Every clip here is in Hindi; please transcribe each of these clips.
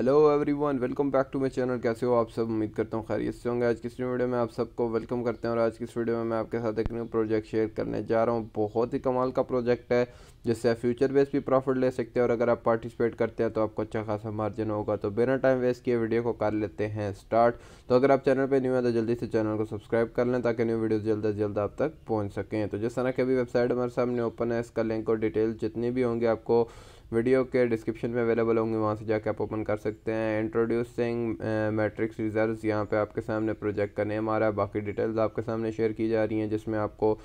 hello everyone welcome back to my channel कैसे हो आप सब उम्मीद करता हूँ खैरियत से होंगे आज की इस वीडियो में आप सबको वेलकम करते हैं और आज की इस वीडियो में मैं आपके साथ एक न्यू प्रोजेक्ट शेयर करने जा रहा हूँ बहुत ही कमाल का प्रोजेक्ट है जिससे आप फ्यूचर बेस भी प्रॉफिट ले सकते हैं और अगर आप पार्टिसिपेट करते हैं तो आपको अच्छा खासा मार्जिन होगा तो बिना टाइम वेस्ट किए वीडियो को कर लेते हैं स्टार्ट तो अगर आप चैनल पर न्यू हैं तो जल्दी से चैनल को सब्सक्राइब कर लें ताकि न्यू वीडियो जल्द से जल्द आप तक पहुँच सकें तो जिस तरह की अभी वेबसाइट हमारे सामने ओपन है इसका लिंक और डिटेल जितनी भी होंगी आपको वीडियो के डिस्क्रिप्शन में अवेलेबल होंगे वहाँ से जाके आप ओपन कर सकते हैं इंट्रोड्यूसिंग मैट्रिक्स रिजर्व यहाँ पे आपके सामने प्रोजेक्ट का नेम आ रहा है बाकी डिटेल्स आपके सामने शेयर की जा रही हैं जिसमें आपको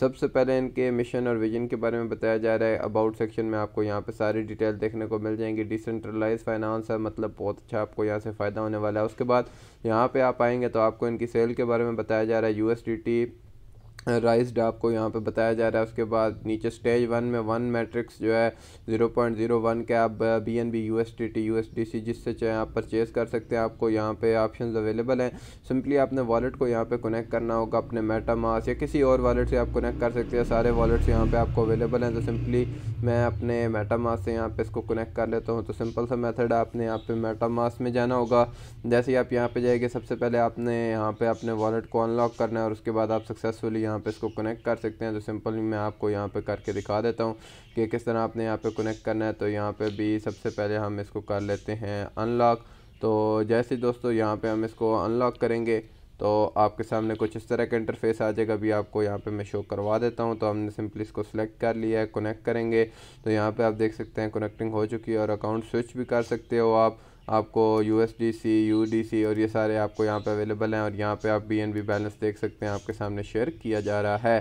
सबसे पहले इनके मिशन और विजन के बारे में बताया जा रहा है अबाउट सेक्शन में आपको यहाँ पे सारी डिटेल देखने को मिल जाएंगी डिसेंट्रलाइज फाइनेंस है मतलब बहुत अच्छा आपको यहाँ से फ़ायदा होने वाला है उसके बाद यहाँ पे आप आएंगे तो आपको इनकी सेल के बारे में बताया जा रहा है यू राइज आपको यहाँ पे बताया जा रहा है उसके बाद नीचे स्टेज वन में वन मैट्रिक्स जो है ज़ीरो पॉइंट ज़ीरो वन के आप B N B U S T T U S D C जिससे चाहे आप परचेज़ कर सकते हैं आपको यहाँ पे ऑप्शन अवेलेबल हैं सिंपली आपने वॉलेट को यहाँ पे कनेक्ट करना होगा अपने मेटा मास या किसी और वॉलेट से आप कनेक्ट कर सकते हैं सारे वॉलेट्स यहाँ पर आपको अवेलेबल हैं तो सिंपली मैं अपने मेटा मास से यहाँ पर इसको कनेक्ट कर लेता हूँ तो सिंपल सा मैथड आपने यहाँ पर मेटा मास में जाना होगा जैसे ही आप यहाँ पर जाएंगे सबसे पहले आपने यहाँ पर अपने वॉलेट को अनलॉक करना है और उसके बाद आप सक्सेसफुली यहाँ पे इसको कनेक्ट कर सकते हैं तो सिंपल मैं आपको यहाँ पे करके दिखा देता हूँ कि किस तरह आपने यहाँ पे कनेक्ट करना है तो यहाँ पे भी सबसे पहले हम इसको कर लेते हैं अनलॉक तो जैसे दोस्तों यहाँ पे हम इसको अनलॉक करेंगे तो आपके सामने कुछ इस तरह का इंटरफेस आ जाएगा अभी आपको यहाँ पे मैं शो करवा देता हूँ तो हमने सिंपली इसको सिलेक्ट कर लिया है कनेक्ट करेंगे तो यहाँ पे आप देख सकते हैं कनेक्टिंग हो चुकी है और अकाउंट स्विच भी कर सकते हो आप आपको U S D C U D C और ये सारे आपको यहाँ पे अवेलेबल हैं और यहाँ पे आप बी एन बी बैलेंस देख सकते हैं आपके सामने शेयर किया जा रहा है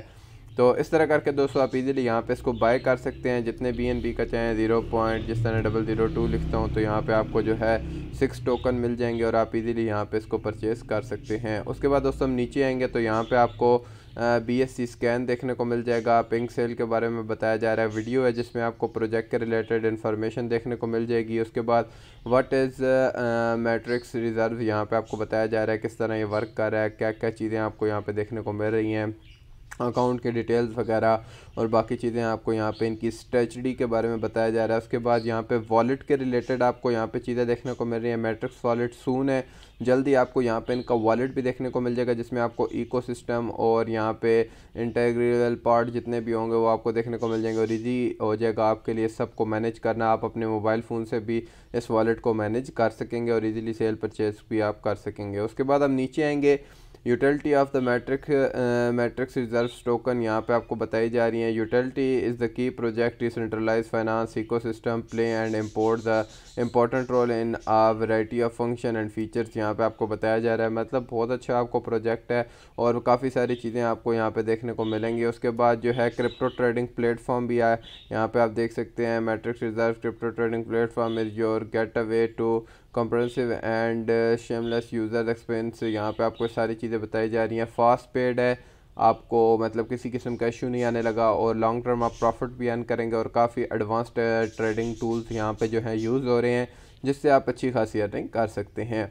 तो इस तरह करके दोस्तों आप इजीली यहाँ पे इसको बाय कर सकते हैं जितने बी एन बी का चाहें ज़ीरो पॉइंट जिस तरह डबल ज़ीरो टू लिखता हूँ तो यहाँ पे आपको जो है सिक्स टोकन मिल जाएंगे और आप इजीली यहाँ पे इसको परचेज़ कर सकते हैं उसके बाद दोस्तों हम नीचे आएंगे तो यहाँ पे आपको बी एस सी स्कैन देखने को मिल जाएगा पिंक सेल के बारे में बताया जा रहा है वीडियो है जिसमें आपको प्रोजेक्ट के रिलेटेड इन्फॉर्मेशन देखने को मिल जाएगी उसके बाद व्हाट इज़ मैट्रिक्स रिज़र्व यहाँ पे आपको बताया जा रहा है किस तरह ये वर्क कर रहा है क्या क्या चीज़ें आपको यहाँ पे देखने को मिल रही हैं अकाउंट के डिटेल्स वगैरह और बाकी चीज़ें आपको यहाँ पे इनकी स्ट्रेचडी के बारे में बताया जा रहा है उसके बाद यहाँ पे वॉलेट के रिलेटेड आपको यहाँ पे चीज़ें देखने को मिल रही हैं मैट्रिक्स वॉलेट सून है जल्दी आपको यहाँ पे इनका वॉलेट भी देखने को मिल जाएगा जिसमें आपको इकोसिस्टम और यहाँ पे इंटेग्रियल पार्ट जितने भी होंगे वो आपको देखने को मिल जाएंगे और इजी हो जाएगा आपके लिए सबको मैनेज करना आप अपने मोबाइल फ़ोन से भी इस वॉलेट को मैनेज कर सकेंगे और इजीली सेल परचेज भी आप कर सकेंगे उसके बाद हम नीचे आएंगे utility of the matric Matrix reserve token यहाँ पे आपको बताई जा रही है utility is the key project decentralise finance ecosystem play and import the important role in a variety of function and features यहाँ पे आपको बताया जा रहा है मतलब बहुत अच्छा आपको प्रोजेक्ट है और काफ़ी सारी चीज़ें आपको यहाँ पे देखने को मिलेंगी उसके बाद जो है क्रिप्टो ट्रेडिंग प्लेटफॉर्म भी आया यहाँ पर आप देख सकते हैं Matrix reserve crypto trading platform is your gateway to comprehensive and seamless user experience यहाँ पे आपको सारी चीज़ें बताई जा रही हैं फास्ट पेड है आपको मतलब किसी किस्म का इशू नहीं आने लगा और लॉन्ग टर्म आप प्रॉफिट भी अर्न करेंगे और काफ़ी एडवांस्ड ट्रेडिंग टूल्स यहाँ पे जो हैं यूज़ हो रहे हैं जिससे आप अच्छी खासी अर्निंग कर सकते हैं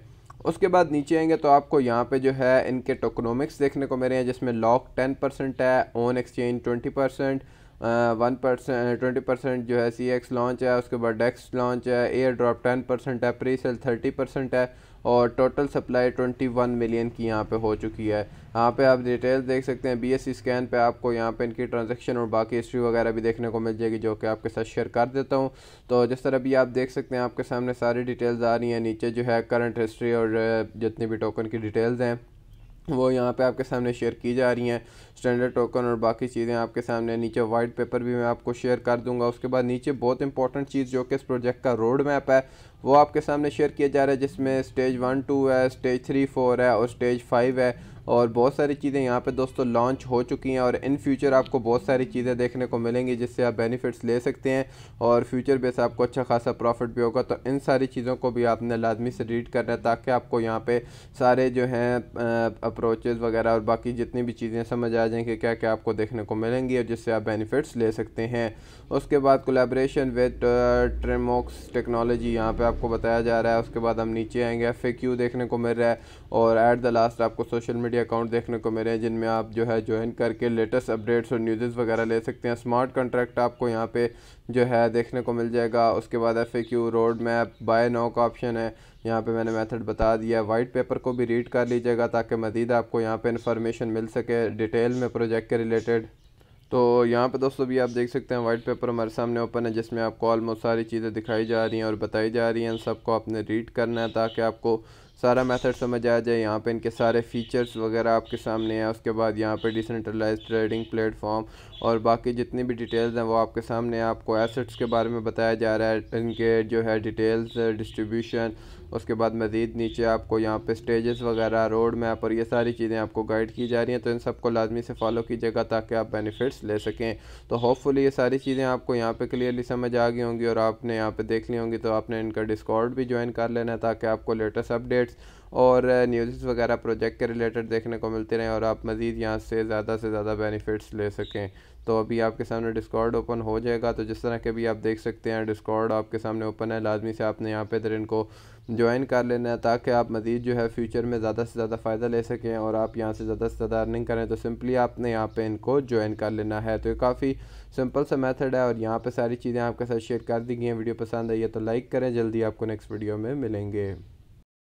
उसके बाद नीचे आएंगे तो आपको यहाँ पे जो है इनके टोकोनॉमिक्स देखने को मिल रहे हैं जिसमें लॉक टेन परसेंट है on exchange twenty percent one percent twenty percent जो है सी एक्स लॉन्च है उसके बाद डेक्स लॉन्च है एयर ड्रॉप टेन परसेंट है प्री सेल थर्टी परसेंट है और total supply twenty one million की यहाँ पे हो चुकी है यहाँ पे आप डिटेल देख सकते हैं बी एस सी स्कैन पे आपको यहाँ पे इनकी ट्रांजैक्शन और बाकी हिस्ट्री वगैरह भी देखने को मिल जाएगी जो कि आपके साथ शेयर कर देता हूँ तो जिस तरह भी आप देख सकते हैं आपके सामने सारी डिटेल्स आ रही हैं नीचे जो है करंट हिस्ट्री और जितनी भी टोकन की डिटेल्स हैं वो यहाँ पे आपके सामने शेयर की जा रही हैं स्टैंडर्ड टोकन और बाकी चीज़ें आपके सामने नीचे वाइट पेपर भी मैं आपको शेयर कर दूंगा उसके बाद नीचे बहुत इंपॉर्टेंट चीज़ जो कि इस प्रोजेक्ट का रोड मैप है वो आपके सामने शेयर किया जा रहा है जिसमें स्टेज वन टू है स्टेज थ्री फोर है और स्टेज फाइव है और बहुत सारी चीज़ें यहाँ पे दोस्तों लॉन्च हो चुकी हैं और इन फ्यूचर आपको बहुत सारी चीज़ें देखने को मिलेंगी जिससे आप बेनिफिट्स ले सकते हैं और फ्यूचर बेस आपको अच्छा खासा प्रॉफिट भी होगा तो इन सारी चीज़ों को भी आपने लाजमी से रीड करना है ताकि आपको यहाँ पे सारे जो हैं अप्रोचेज़ वगैरह और बाकी जितनी भी चीज़ें समझ आ जाएँ कि क्या क्या आपको देखने को मिलेंगी और जिससे आप बेनिफिट्स ले सकते हैं उसके बाद कोलेब्रेशन विद ट्रेमोक्स टेक्नोलॉजी यहाँ पे आपको बताया जा रहा है उसके बाद हम नीचे आएंगे एफ देखने को मिल रहा है और एट द लास्ट आपको सोशल मीडिया अकाउंट देखने को मिल रहे हैं जिनमें आप जो है ज्वाइन करके लेटेस्ट अपडेट्स और न्यूज़ वगैरह ले सकते हैं स्मार्ट कॉन्ट्रैक्ट आपको यहाँ पे जो है देखने को मिल जाएगा उसके बाद F A Q roadmap buy now का ऑप्शन है यहाँ पे मैंने मेथड बता दिया है वाइट पेपर को भी रीड कर लीजिएगा ताकि मज़ीद आपको यहाँ पे इन्फॉर्मेशन मिल सके डिटेल में प्रोजेक्ट के रिलेटेड तो यहाँ पे दोस्तों भी आप देख सकते हैं वाइट पेपर हमारे सामने ओपन है जिसमें आपको ऑलमोस्ट सारी चीज़ें दिखाई जा रही हैं और बताई जा रही हैं सबको आपने रीड करना है ताकि आपको सारा मेथड समझ आ जाए यहाँ पे इनके सारे फीचर्स वगैरह आपके सामने हैं उसके बाद यहाँ पे डिसेंट्रलाइज ट्रेडिंग प्लेटफॉर्म और बाकी जितनी भी डिटेल्स हैं वो आपके सामने हैं आपको एसेट्स के बारे में बताया जा रहा है इनके जो है डिटेल्स डिस्ट्रीब्यूशन उसके बाद मज़ीद नीचे आपको यहाँ पे स्टेजेस वगैरह रोड मैप और ये सारी चीज़ें आपको गाइड की जा रही हैं तो इन सबको लाजमी से फॉलो कीजिएगा ताकि आप बेनिफिट्स ले सकें तो होपफुली ये सारी चीज़ें आपको यहाँ पे क्लियरली समझ आ गई होंगी और आपने यहाँ पे देख ली होंगी तो आपने इनका डिस्कॉर्ड भी ज्वाइन कर लेना है ताकि आपको लेटेस्ट अपडेट अपडेट्स और न्यूज़ uh, वगैरह प्रोजेक्ट के रिलेटेड देखने को मिलते रहें और आप मज़ीद यहाँ से ज़्यादा से ज़्यादा बेनिफिट्स ले सकें तो अभी आपके सामने डिस्कॉर्ड ओपन हो जाएगा तो जिस तरह के भी आप देख सकते हैं डिस्कॉर्ड आपके सामने ओपन है लाजमी से आपने यहाँ पे इधर इनको ज्वाइन कर लेना है ताकि आप मज़ीद जो है फ्यूचर में ज़्यादा से ज़्यादा फ़ायदा ले सकें और आप यहाँ से ज़्यादा से ज़्यादा अर्निंग करें तो सिंपली आपने यहाँ पे इनको ज्वाइन कर लेना है तो ये काफ़ी सिंपल सा मेथड है और यहाँ पे सारी चीज़ें आपके साथ शेयर कर दी गई हैं वीडियो पसंद आई है तो लाइक करें जल्दी आपको नेक्स्ट वीडियो में मिलेंगे